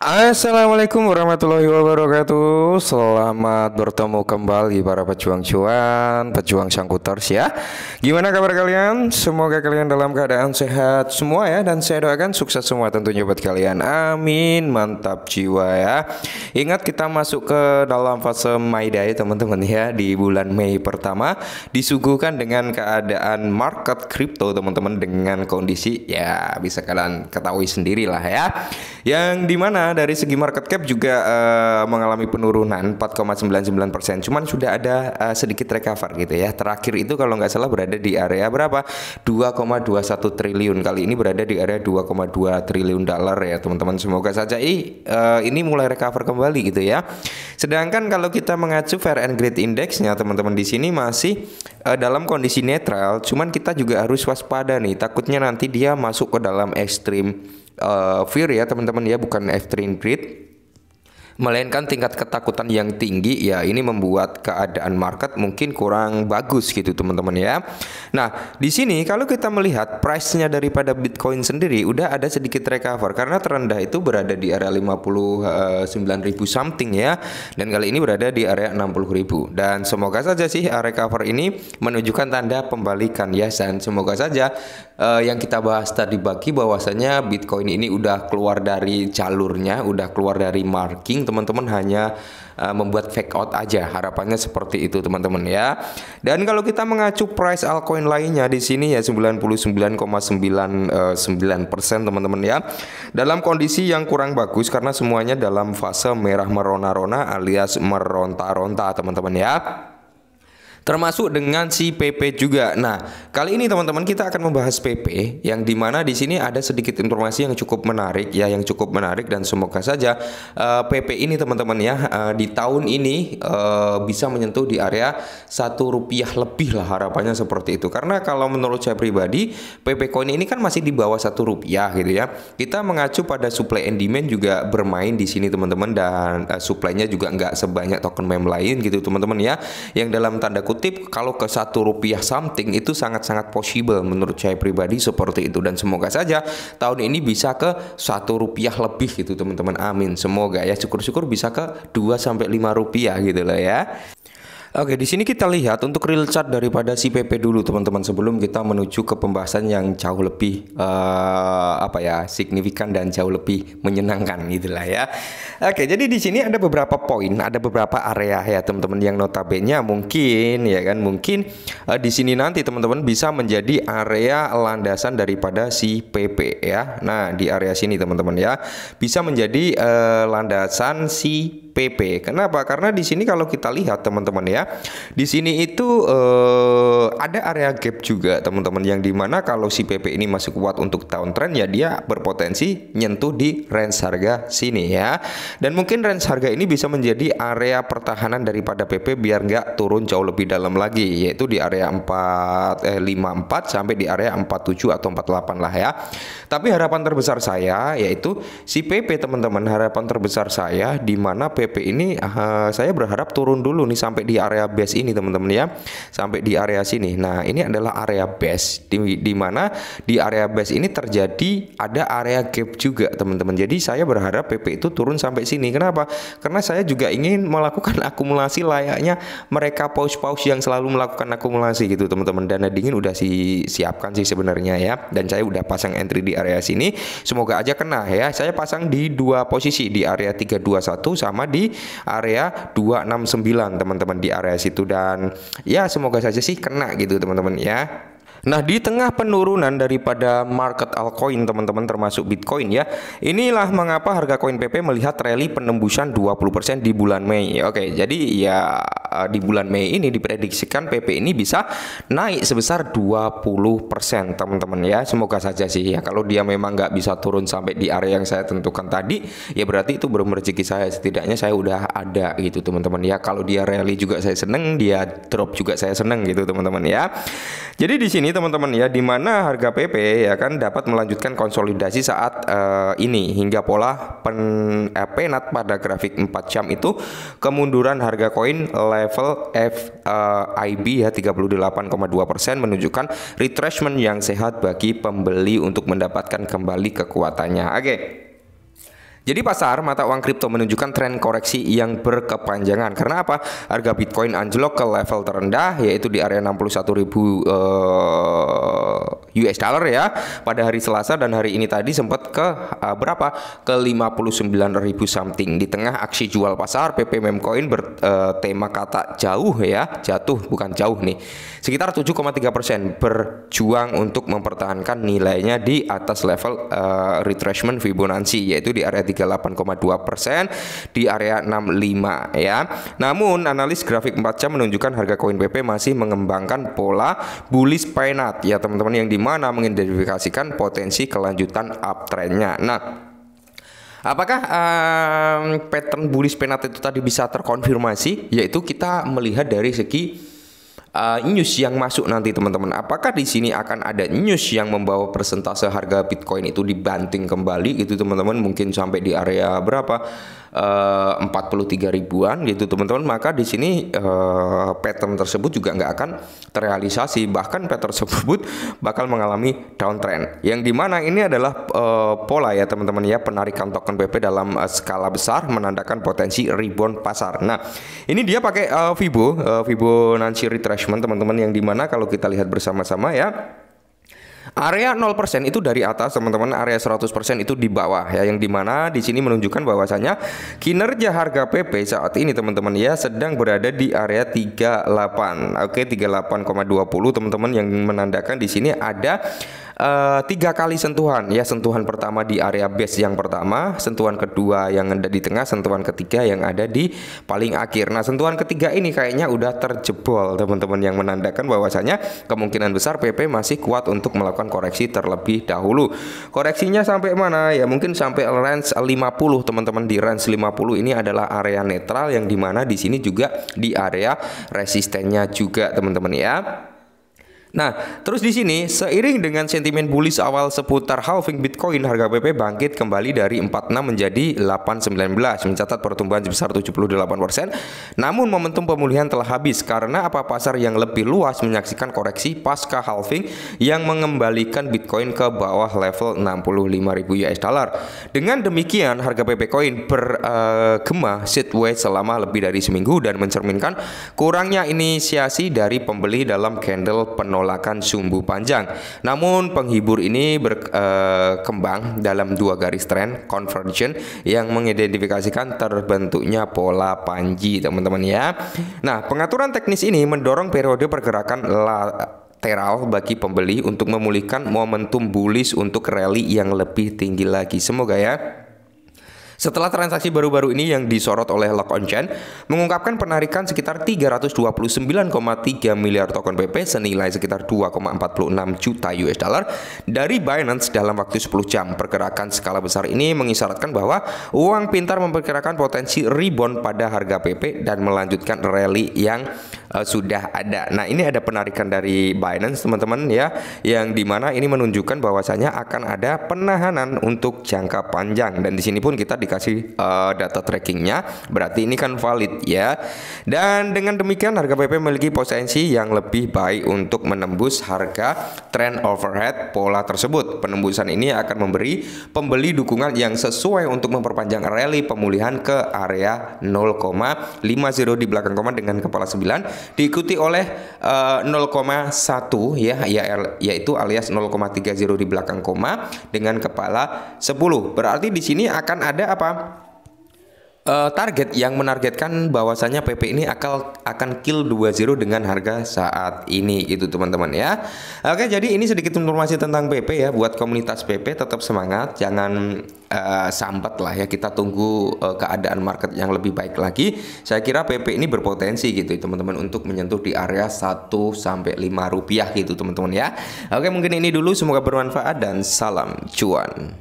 Assalamualaikum warahmatullahi wabarakatuh Selamat bertemu kembali para pejuang cuan, pejuang sangkuters ya Gimana kabar kalian? Semoga kalian dalam keadaan sehat semua ya Dan saya doakan sukses semua tentunya buat kalian Amin, mantap jiwa ya Ingat kita masuk ke dalam fase Day teman-teman ya Di bulan Mei pertama Disuguhkan dengan keadaan market crypto teman-teman Dengan kondisi ya bisa kalian ketahui sendirilah ya Yang dimana dari segi market cap juga uh, mengalami penurunan 4,99 persen. Cuman sudah ada uh, sedikit recover gitu ya. Terakhir itu kalau nggak salah berada di area berapa? 2,21 triliun. Kali ini berada di area 2,2 triliun dolar ya, teman-teman. Semoga saja i, uh, ini mulai recover kembali gitu ya. Sedangkan kalau kita mengacu fair and great indexnya, teman-teman di sini masih uh, dalam kondisi netral. Cuman kita juga harus waspada nih. Takutnya nanti dia masuk ke dalam ekstrim uh, Fear ya teman-teman ya bukan Extreme Grid melainkan tingkat ketakutan yang tinggi ya ini membuat keadaan market mungkin kurang bagus gitu teman-teman ya. Nah, di sini kalau kita melihat price-nya daripada Bitcoin sendiri udah ada sedikit recover karena terendah itu berada di area 59.000 eh, something ya dan kali ini berada di area 60.000 dan semoga saja sih eh, recover ini menunjukkan tanda pembalikan ya dan semoga saja uh, yang kita bahas tadi bagi bahwasanya Bitcoin ini udah keluar dari jalurnya, udah keluar dari marking teman-teman hanya uh, membuat fake out aja. Harapannya seperti itu teman-teman ya. Dan kalau kita mengacu price altcoin lainnya di sini ya 99,99% eh, teman-teman ya. Dalam kondisi yang kurang bagus karena semuanya dalam fase merah merona-rona alias meronta-ronta teman-teman ya termasuk dengan si PP juga. Nah, kali ini teman-teman kita akan membahas PP yang dimana di sini ada sedikit informasi yang cukup menarik ya, yang cukup menarik dan semoga saja uh, eh, PP ini teman-teman ya uh, di tahun ini uh, bisa menyentuh di area satu rupiah lebih lah harapannya seperti itu. Karena kalau menurut saya pribadi PP Coin ini kan masih di bawah satu rupiah gitu ya. Kita mengacu pada supply and demand juga bermain di sini teman-teman dan uh, supply-nya juga nggak sebanyak token meme lain gitu teman-teman ya, yang dalam tanda kutip kalau ke satu rupiah something itu sangat-sangat possible menurut saya pribadi seperti itu dan semoga saja tahun ini bisa ke satu rupiah lebih gitu teman-teman amin semoga ya syukur-syukur bisa ke 2 sampai 5 rupiah gitu loh ya Oke, di sini kita lihat untuk real chart daripada si PP dulu teman-teman sebelum kita menuju ke pembahasan yang jauh lebih uh, apa ya, signifikan dan jauh lebih menyenangkan gitulah ya. Oke, jadi di sini ada beberapa poin, ada beberapa area ya teman-teman yang notabene mungkin ya kan mungkin uh, di sini nanti teman-teman bisa menjadi area landasan daripada si PP ya. Nah, di area sini teman-teman ya bisa menjadi uh, landasan si PP. Kenapa? Karena di sini kalau kita lihat teman-teman ya Ya. Di sini itu eh, ada area gap juga teman-teman yang dimana kalau si PP ini masih kuat untuk downtrend ya dia berpotensi nyentuh di range harga sini ya. Dan mungkin range harga ini bisa menjadi area pertahanan daripada PP biar nggak turun jauh lebih dalam lagi yaitu di area 4 eh 54 sampai di area 47 atau 48 lah ya. Tapi harapan terbesar saya yaitu si PP teman-teman harapan terbesar saya di mana PP ini uh, saya berharap turun dulu nih sampai di area base ini teman-teman ya sampai di area sini nah ini adalah area base di, di mana di area base ini terjadi ada area gap juga teman-teman jadi saya berharap PP itu turun sampai sini kenapa karena saya juga ingin melakukan akumulasi layaknya mereka paus-paus yang selalu melakukan akumulasi gitu teman-teman dana dingin udah si siapkan sih sebenarnya ya dan saya udah pasang entry di area sini semoga aja kena ya saya pasang di dua posisi di area 321 sama di area 269 teman-teman di area area situ dan ya semoga saja sih kena gitu teman-teman ya Nah, di tengah penurunan daripada market altcoin teman-teman termasuk Bitcoin ya. Inilah mengapa harga koin PP melihat rally penembusan 20% di bulan Mei. Oke, jadi ya eh, di bulan Mei ini diprediksikan PP ini bisa naik sebesar 20% teman-teman ya. Semoga saja sih ya kalau dia memang nggak bisa turun sampai di area yang saya tentukan tadi, ya berarti itu belum rezeki saya setidaknya saya udah ada gitu teman-teman ya. Kalau dia rally juga saya seneng, dia drop juga saya seneng gitu teman-teman ya. Jadi di sini ini teman-teman ya di mana harga PP ya kan dapat melanjutkan konsolidasi saat uh, ini hingga pola pen, eh, penat pada grafik 4 jam itu kemunduran harga koin level FIB eh, uh, ya 38,2% menunjukkan retracement yang sehat bagi pembeli untuk mendapatkan kembali kekuatannya. Oke. Okay. Jadi pasar mata uang kripto menunjukkan tren koreksi yang berkepanjangan. Karena apa? Harga Bitcoin anjlok ke level terendah yaitu di area 61.000 uh, US dollar ya pada hari Selasa dan hari ini tadi sempat ke uh, berapa? ke 59.000 something. Di tengah aksi jual pasar PP Memcoin bertema eh, uh, kata jauh ya, jatuh bukan jauh nih. Sekitar 7,3% berjuang untuk mempertahankan nilainya di atas level uh, eh, retracement Fibonacci yaitu di area 3 38,2 persen di area 65 ya. Namun analis grafik 4 jam menunjukkan harga koin PP masih mengembangkan pola bullish pennant ya teman-teman yang dimana mengidentifikasikan potensi kelanjutan uptrendnya. Nah Apakah um, pattern bullish penat itu tadi bisa terkonfirmasi? Yaitu kita melihat dari segi Eh, news yang masuk nanti teman-teman. Apakah di sini akan ada news yang membawa persentase harga Bitcoin itu dibanting kembali gitu teman-teman mungkin sampai di area berapa? Eh, puluh tiga ribuan gitu teman-teman maka di sini uh, pattern tersebut juga nggak akan terrealisasi bahkan pattern tersebut bakal mengalami downtrend yang dimana ini adalah uh, pola ya teman-teman ya penarikan token PP dalam uh, skala besar menandakan potensi rebound pasar nah ini dia pakai uh, Fibo uh, Fibonacci retracement attachment teman-teman yang dimana kalau kita lihat bersama-sama ya Area 0% itu dari atas teman-teman, area 100% itu di bawah ya yang dimana di sini menunjukkan bahwasanya kinerja harga PP saat ini teman-teman ya sedang berada di area 38. Oke, 38,20 teman-teman yang menandakan di sini ada uh, tiga kali sentuhan ya sentuhan pertama di area base yang pertama sentuhan kedua yang ada di tengah sentuhan ketiga yang ada di paling akhir nah sentuhan ketiga ini kayaknya udah terjebol teman-teman yang menandakan bahwasanya kemungkinan besar PP masih kuat untuk melakukan koreksi terlebih dahulu koreksinya sampai mana ya mungkin sampai range 50 teman-teman di range 50 ini adalah area netral yang dimana di sini juga di area resistennya juga teman-teman ya Nah, terus di sini seiring dengan sentimen bullish awal seputar halving Bitcoin, harga PP bangkit kembali dari 46 menjadi 819, mencatat pertumbuhan sebesar 78%. Namun momentum pemulihan telah habis karena apa pasar yang lebih luas menyaksikan koreksi pasca halving yang mengembalikan Bitcoin ke bawah level 65.000 US dollar. Dengan demikian, harga PP Coin bergema eh, uh, sideways selama lebih dari seminggu dan mencerminkan kurangnya inisiasi dari pembeli dalam candle penuh penolakan sumbu panjang. Namun penghibur ini berkembang eh, dalam dua garis tren convergence yang mengidentifikasikan terbentuknya pola panji, teman-teman ya. Nah, pengaturan teknis ini mendorong periode pergerakan lateral bagi pembeli untuk memulihkan momentum bullish untuk rally yang lebih tinggi lagi. Semoga ya. Setelah transaksi baru-baru ini yang disorot oleh Lock on Chain mengungkapkan penarikan sekitar 329,3 miliar token PP senilai sekitar 2,46 juta US dollar dari Binance dalam waktu 10 jam. Pergerakan skala besar ini mengisyaratkan bahwa uang pintar memperkirakan potensi rebound pada harga PP dan melanjutkan rally yang uh, sudah ada. Nah, ini ada penarikan dari Binance teman-teman ya yang dimana ini menunjukkan bahwasanya akan ada penahanan untuk jangka panjang dan di sini pun kita dikasih uh, data trackingnya berarti ini kan valid ya. Dan dengan demikian harga PP memiliki potensi yang lebih baik untuk menembus harga trend overhead pola tersebut. Penembusan ini akan memberi pembeli dukungan yang sesuai untuk memperpanjang rally pemulihan ke area 0,50 di belakang koma dengan kepala 9 diikuti oleh uh, eh, 0,1 ya, ya yaitu alias 0,30 di belakang koma dengan kepala 10. Berarti di sini akan ada apa? uh, target yang menargetkan bahwasannya PP ini akan akan kill 20 dengan harga saat ini gitu teman-teman ya. Oke, jadi ini sedikit informasi tentang PP ya buat komunitas PP tetap semangat, jangan uh, sambat lah ya. Kita tunggu uh, keadaan market yang lebih baik lagi. Saya kira PP ini berpotensi gitu teman-teman untuk menyentuh di area 1 sampai 5 rupiah gitu teman-teman ya. Oke, mungkin ini dulu semoga bermanfaat dan salam cuan.